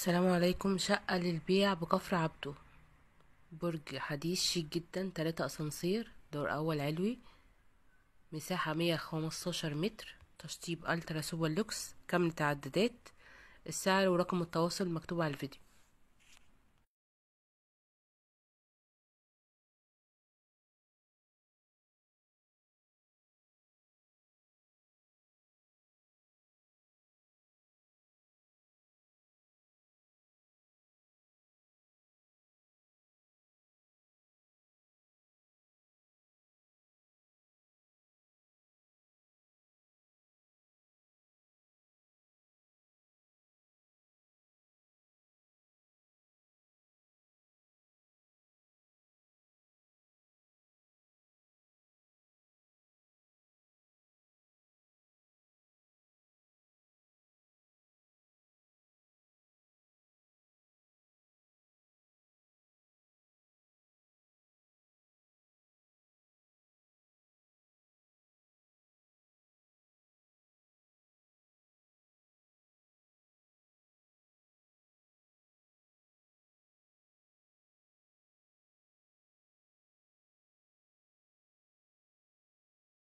السلام عليكم شقة للبيع بكفر عبده برج حديث شيك جدا تلاتة أسانسير دور أول علوي مساحة مية خمستاشر متر تشطيب ألترا سوبر لوكس كامل تعددات السعر ورقم التواصل مكتوب على الفيديو